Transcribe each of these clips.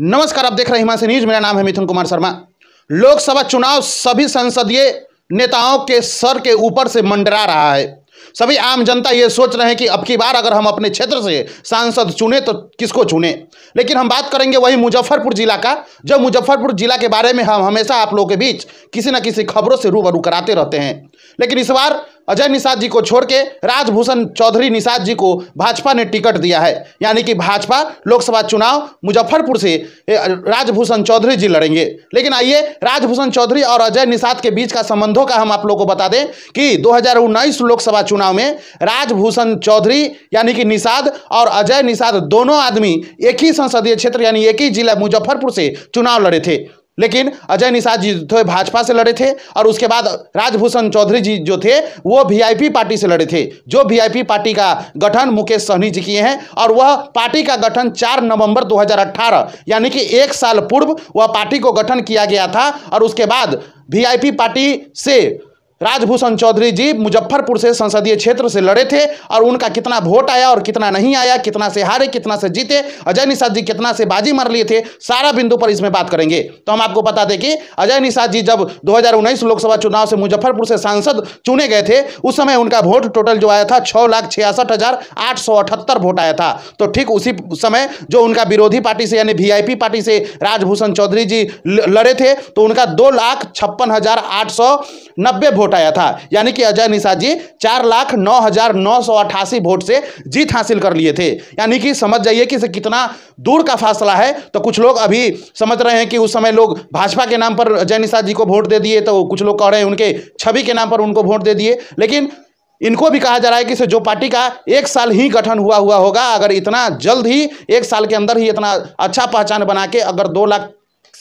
नमस्कार आप देख रहे हैं हिमाचल न्यूज मेरा नाम है मिथुन कुमार शर्मा लोकसभा चुनाव सभी संसदीय नेताओं के सर के ऊपर से मंडरा रहा है सभी आम जनता ये सोच रहे हैं कि अब की बार अगर हम अपने क्षेत्र से सांसद चुने तो किसको चुने लेकिन हम बात करेंगे वही मुजफ्फरपुर जिला का जब मुजफ्फरपुर जिला के बारे में हम हमेशा आप लोगों के बीच किसी न किसी खबरों से रूबरू कराते रहते हैं लेकिन इस बार अजय निषाद जी को छोड़ के राजभूषण चौधरी निषाद जी को भाजपा ने टिकट दिया है यानी कि भाजपा लोकसभा चुनाव मुजफ्फरपुर से राजभूषण चौधरी जी लड़ेंगे लेकिन आइए राजभूषण चौधरी और अजय निषाद के बीच का संबंधों का हम आप लोगों को बता दें कि दो लोकसभा चुनाव में राजभूषण चौधरी यानी कि निषाद और अजय निषाद दोनों आदमी एक ही संसदीय क्षेत्र यानी एक ही जिला मुजफ्फरपुर से चुनाव लड़े थे लेकिन अजय निषाद जी थे भाजपा से लड़े थे और उसके बाद राजभूषण चौधरी जी जो थे वो वीआईपी पार्टी से लड़े थे जो वीआईपी पार्टी का गठन मुकेश सहनी जी किए हैं और वह पार्टी का गठन 4 नवंबर 2018 यानी कि एक साल पूर्व वह पार्टी को गठन किया गया था और उसके बाद वीआईपी पार्टी से राजभूषण चौधरी जी मुजफ्फरपुर से संसदीय क्षेत्र से लड़े थे और उनका कितना वोट आया और कितना नहीं आया कितना से हारे कितना से जीते अजय निषाद जी कितना से बाजी मार लिए थे सारा बिंदु पर इसमें बात करेंगे तो हम आपको बता दें कि अजय निषाद जी जब 2019 लोकसभा चुनाव से मुजफ्फरपुर से सांसद चुने गए थे उस समय उनका वोट टोटल जो आया था छः लाख छियासठ हजार आठ सौ अठहत्तर वोट आया था तो ठीक उसी समय जो उनका विरोधी पार्टी से यानी वी पार्टी से राजभूषण चौधरी जी लड़े थे तो उनका दो लाख छप्पन हजार आठ सौ नब्बे वोट आया था यानी कि अजय निषाद जी चार लाख नौ हजार नौ सौ अट्ठासी वोट से जीत हासिल कर लिए थे यानी कि समझ जाइए कि कितना दूर का फासला है तो कुछ लोग अभी समझ रहे हैं कि उस समय लोग भाजपा के नाम पर अजय निषाद जी को वोट दे दिए तो कुछ लोग कह रहे हैं उनके छवि के नाम पर उनको वोट दे दिए लेकिन इनको भी कहा जा रहा है कि जो पार्टी का एक साल ही गठन हुआ हुआ होगा अगर इतना जल्द ही एक साल के अंदर ही इतना अच्छा पहचान बना के अगर दो लाख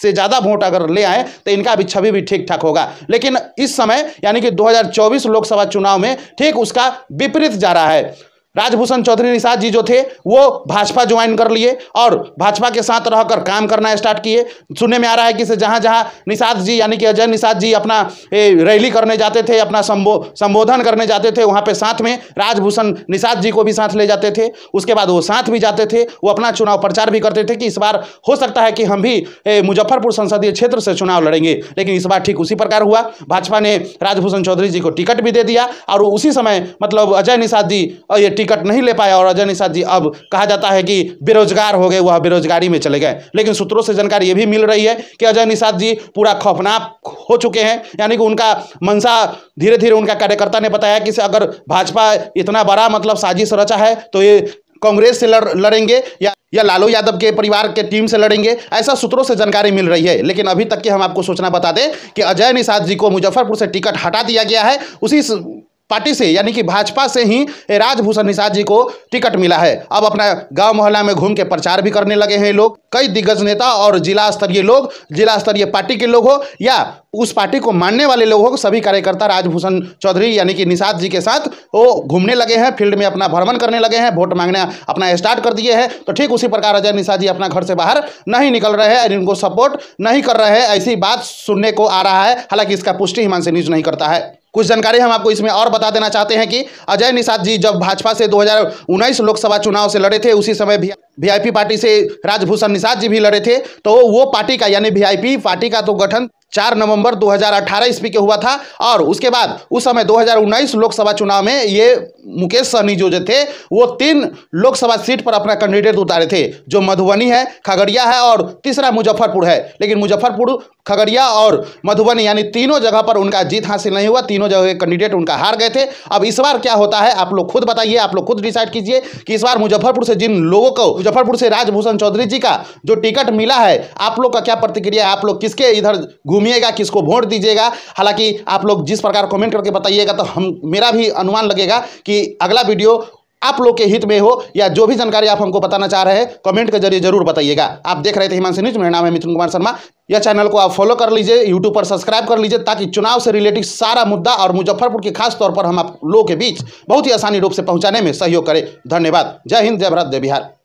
से ज़्यादा वोट अगर ले आए तो इनका भी छवि भी ठीक ठाक होगा लेकिन इस समय यानी कि 2024 लोकसभा चुनाव में ठीक उसका विपरीत जा रहा है राजभूषण चौधरी निषाद जी जो थे वो भाजपा ज्वाइन कर लिए और भाजपा के साथ रहकर काम करना स्टार्ट किए सुनने में आ रहा है कि जहाँ जहाँ निषाद जी यानी कि अजय निषाद जी अपना रैली करने जाते थे अपना संबो संबोधन करने जाते थे वहाँ पे साथ में राजभूषण निषाद जी को भी साथ ले जाते थे उसके बाद वो साथ भी जाते थे वो अपना चुनाव प्रचार भी करते थे कि इस बार हो सकता है कि हम भी मुजफ्फरपुर संसदीय क्षेत्र से चुनाव लड़ेंगे लेकिन इस बार ठीक उसी प्रकार हुआ भाजपा ने राजभूषण चौधरी जी को टिकट भी दे दिया और उसी समय मतलब अजय निषाद जी ये टिकट नहीं ले पाया और अजय निषाद जी अब कहा जाता है कि बेरोजगार हो गए वह बेरोजगारी में चले गए लेकिन सूत्रों से जानकारी ये भी मिल रही है कि अजय निषाद जी पूरा खौफनाक हो चुके हैं यानी कि उनका मनसा धीरे धीरे उनका कार्यकर्ता ने बताया कि अगर भाजपा इतना बड़ा मतलब साजिश रचा है तो ये कांग्रेस से लड़ लड़ेंगे या या लालू यादव के परिवार के टीम से लड़ेंगे ऐसा सूत्रों से जानकारी मिल रही है लेकिन अभी तक की हम आपको सूचना बता दें कि अजय निषाद जी को मुजफ्फरपुर से टिकट हटा दिया गया है उसी पार्टी से यानी कि भाजपा से ही राजभूषण निषाद जी को टिकट मिला है अब अपना गांव मोहल्ला में घूम के प्रचार भी करने लगे हैं लोग कई दिग्गज नेता और जिला स्तरीय लोग जिला स्तरीय पार्टी के लोग हो या उस पार्टी को मानने वाले लोग हो सभी कार्यकर्ता राजभूषण चौधरी यानी कि निषाद जी के साथ वो घूमने लगे हैं फील्ड में अपना भ्रमण करने लगे हैं वोट मांगना अपना स्टार्ट कर दिए हैं तो ठीक उसी प्रकार अजय निषाद जी अपना घर से बाहर नहीं निकल रहे हैं इनको सपोर्ट नहीं कर रहे हैं ऐसी बात सुनने को आ रहा है हालांकि इसका पुष्टि हिमांश न्यूज नहीं करता है कुछ जानकारी हम आपको इसमें और बता देना चाहते हैं कि अजय निषाद जी जब भाजपा से दो लोकसभा चुनाव से लड़े थे उसी समय भी वीआईपी पार्टी से राजभूषण निषाद जी भी लड़े थे तो वो पार्टी का यानी वीआईपी पार्टी का तो गठन 4 नवंबर 2018 ईस्वी के हुआ था और उसके बाद उस समय 2019 लोकसभा चुनाव में ये मुकेश सहनी जो थे वो तीन लोकसभा सीट पर अपना कैंडिडेट उतारे थे जो मधुबनी है खगड़िया है और तीसरा मुजफ्फरपुर है लेकिन मुजफ्फरपुर खगड़िया और मधुबनी यानी तीनों जगह पर उनका जीत हासिल नहीं हुआ तीनों जगह के कैंडिडेट उनका हार गए थे अब इस बार क्या होता है आप लोग खुद बताइए आप लोग खुद डिसाइड कीजिए कि इस बार मुजफ्फरपुर से जिन लोगों को मुजफ्फरपुर से राजभूषण चौधरी जी का जो टिकट मिला है आप लोग का क्या प्रतिक्रिया है आप लोग किसके इधर घूमिएगा किसको वोट दीजिएगा हालांकि आप लोग जिस प्रकार कमेंट करके बताइएगा तो हम मेरा भी अनुमान लगेगा कि अगला वीडियो आप लोग के हित में हो या जो भी जानकारी आप हमको बताना चाह रहे हैं कमेंट के जरिए जरूर बताइएगा आप देख रहे थे हिमांश न्यूज मेरा नाम है मिथुन कुमार शर्मा यह चैनल को आप फॉलो कर लीजिए यूट्यूब पर सब्सक्राइब कर लीजिए ताकि चुनाव से रिलेटेड सारा मुद्दा और मुजफ्फरपुर के खास तौर पर हम आप लोगों के बीच बहुत ही आसानी रूप से पहुंचाने में सहयोग करें धन्यवाद जय हिंद जय भारत जय बिहार